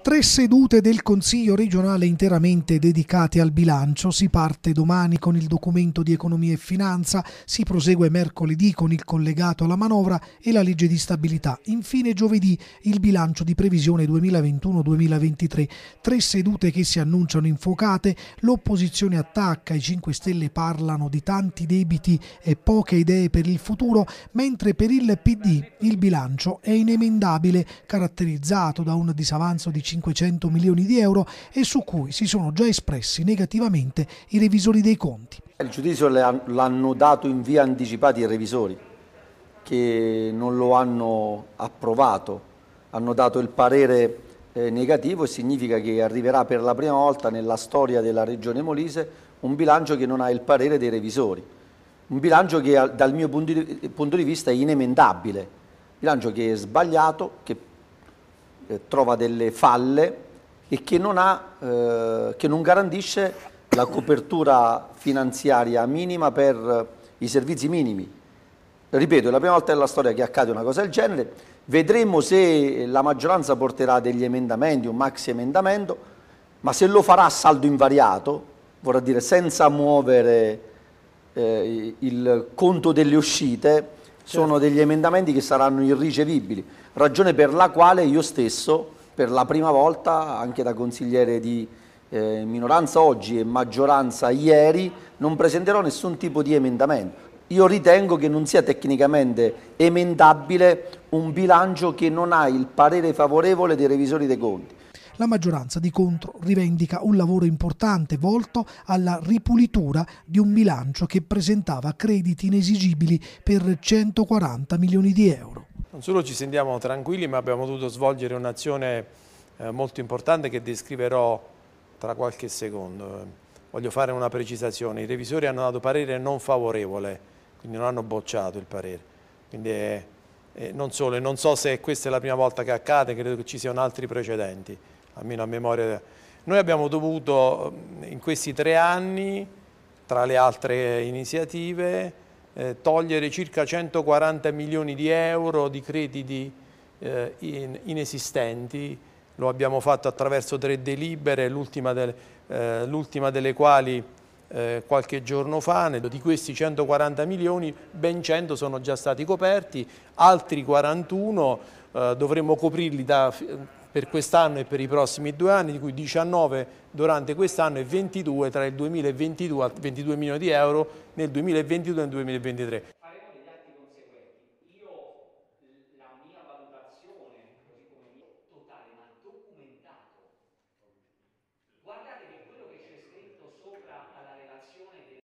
Tre sedute del Consiglio regionale interamente dedicate al bilancio. Si parte domani con il documento di economia e finanza, si prosegue mercoledì con il collegato alla manovra e la legge di stabilità. Infine giovedì il bilancio di previsione 2021-2023. Tre sedute che si annunciano infuocate, l'opposizione attacca, i 5 Stelle parlano di tanti debiti e poche idee per il futuro, mentre per il PD il bilancio è inemendabile, caratterizzato da un disavanzo di 500 milioni di euro e su cui si sono già espressi negativamente i revisori dei conti. Il giudizio l'hanno dato in via anticipata i revisori che non lo hanno approvato, hanno dato il parere eh, negativo e significa che arriverà per la prima volta nella storia della regione Molise un bilancio che non ha il parere dei revisori, un bilancio che dal mio punto di vista è inemendabile, un bilancio che è sbagliato, che eh, trova delle falle e che non, ha, eh, che non garantisce la copertura finanziaria minima per eh, i servizi minimi. Ripeto, è la prima volta nella storia che accade una cosa del genere, vedremo se la maggioranza porterà degli emendamenti, un maxi emendamento, ma se lo farà a saldo invariato, vorrà dire senza muovere eh, il conto delle uscite, Certo. sono degli emendamenti che saranno irricevibili, ragione per la quale io stesso, per la prima volta, anche da consigliere di eh, minoranza oggi e maggioranza ieri, non presenterò nessun tipo di emendamento io ritengo che non sia tecnicamente emendabile un bilancio che non ha il parere favorevole dei revisori dei conti. La maggioranza di contro rivendica un lavoro importante volto alla ripulitura di un bilancio che presentava crediti inesigibili per 140 milioni di euro. Non solo ci sentiamo tranquilli, ma abbiamo dovuto svolgere un'azione eh, molto importante che descriverò tra qualche secondo. Voglio fare una precisazione, i revisori hanno dato parere non favorevole quindi non hanno bocciato il parere. Quindi è, è non solo, e non so se questa è la prima volta che accade, credo che ci siano altri precedenti, almeno a memoria. Noi abbiamo dovuto in questi tre anni, tra le altre iniziative, eh, togliere circa 140 milioni di euro di crediti eh, in, inesistenti, lo abbiamo fatto attraverso tre delibere, l'ultima del, eh, delle quali eh, qualche giorno fa, di questi 140 milioni ben 100 sono già stati coperti, altri 41 eh, dovremmo coprirli da, per quest'anno e per i prossimi due anni, di cui 19 durante quest'anno e 22 tra il 2022 22 milioni di euro nel 2022 e nel 2023.